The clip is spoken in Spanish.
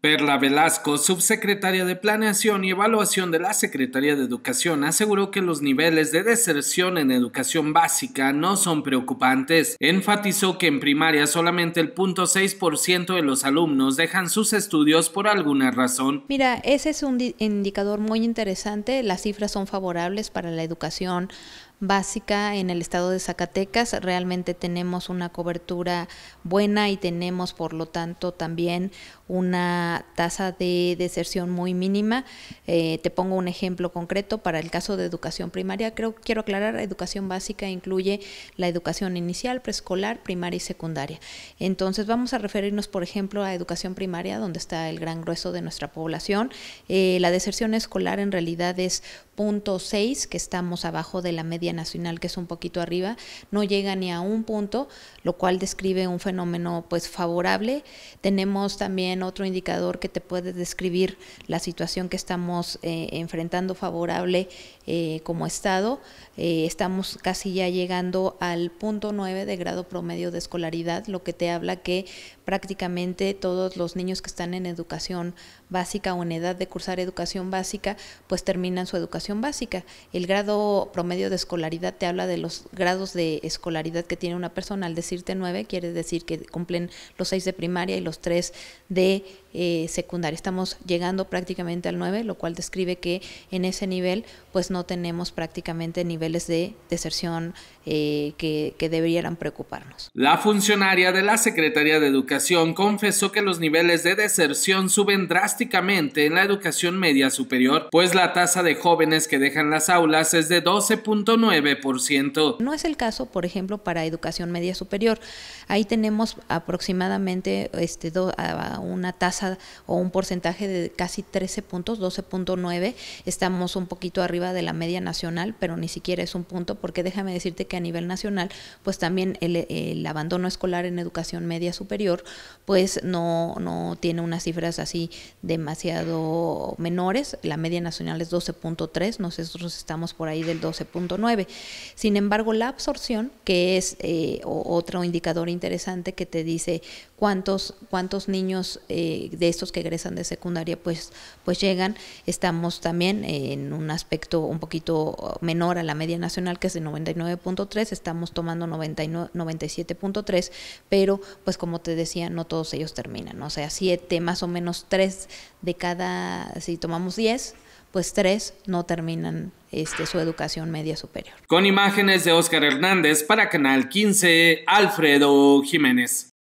Perla Velasco, subsecretaria de Planeación y Evaluación de la Secretaría de Educación, aseguró que los niveles de deserción en educación básica no son preocupantes. Enfatizó que en primaria solamente el 0.6% de los alumnos dejan sus estudios por alguna razón. Mira, ese es un indicador muy interesante. Las cifras son favorables para la educación básica en el estado de Zacatecas. Realmente tenemos una cobertura buena y tenemos, por lo tanto, también una tasa de deserción muy mínima. Eh, te pongo un ejemplo concreto para el caso de educación primaria. Creo quiero aclarar, educación básica incluye la educación inicial, preescolar, primaria y secundaria. Entonces vamos a referirnos, por ejemplo, a educación primaria, donde está el gran grueso de nuestra población. Eh, la deserción escolar en realidad es 0.6, que estamos abajo de la media nacional, que es un poquito arriba, no llega ni a un punto, lo cual describe un fenómeno pues favorable. Tenemos también otro indicador que te puede describir la situación que estamos eh, enfrentando favorable eh, como Estado. Eh, estamos casi ya llegando al punto 9 de grado promedio de escolaridad, lo que te habla que prácticamente todos los niños que están en educación básica o en edad de cursar educación básica, pues terminan su educación básica. El grado promedio de escolaridad escolaridad te habla de los grados de escolaridad que tiene una persona. Al decirte nueve, quiere decir que cumplen los seis de primaria y los tres de eh, secundaria. Estamos llegando prácticamente al nueve, lo cual describe que en ese nivel pues no tenemos prácticamente niveles de deserción eh, que, que deberían preocuparnos. La funcionaria de la Secretaría de Educación confesó que los niveles de deserción suben drásticamente en la educación media superior, pues la tasa de jóvenes que dejan las aulas es de 12.9 no es el caso, por ejemplo, para educación media superior. Ahí tenemos aproximadamente este, una tasa o un porcentaje de casi 13 puntos, 12.9. Estamos un poquito arriba de la media nacional, pero ni siquiera es un punto, porque déjame decirte que a nivel nacional, pues también el, el abandono escolar en educación media superior, pues no, no tiene unas cifras así demasiado menores. La media nacional es 12.3, nosotros estamos por ahí del 12.9. Sin embargo, la absorción, que es eh, otro indicador interesante que te dice cuántos, cuántos niños eh, de estos que egresan de secundaria pues, pues llegan, estamos también en un aspecto un poquito menor a la media nacional, que es de 99.3, estamos tomando 97.3, pero pues como te decía, no todos ellos terminan, o sea, siete, más o menos tres de cada, si tomamos 10, pues tres no terminan este, su educación media superior. Con imágenes de Óscar Hernández para Canal 15, Alfredo Jiménez.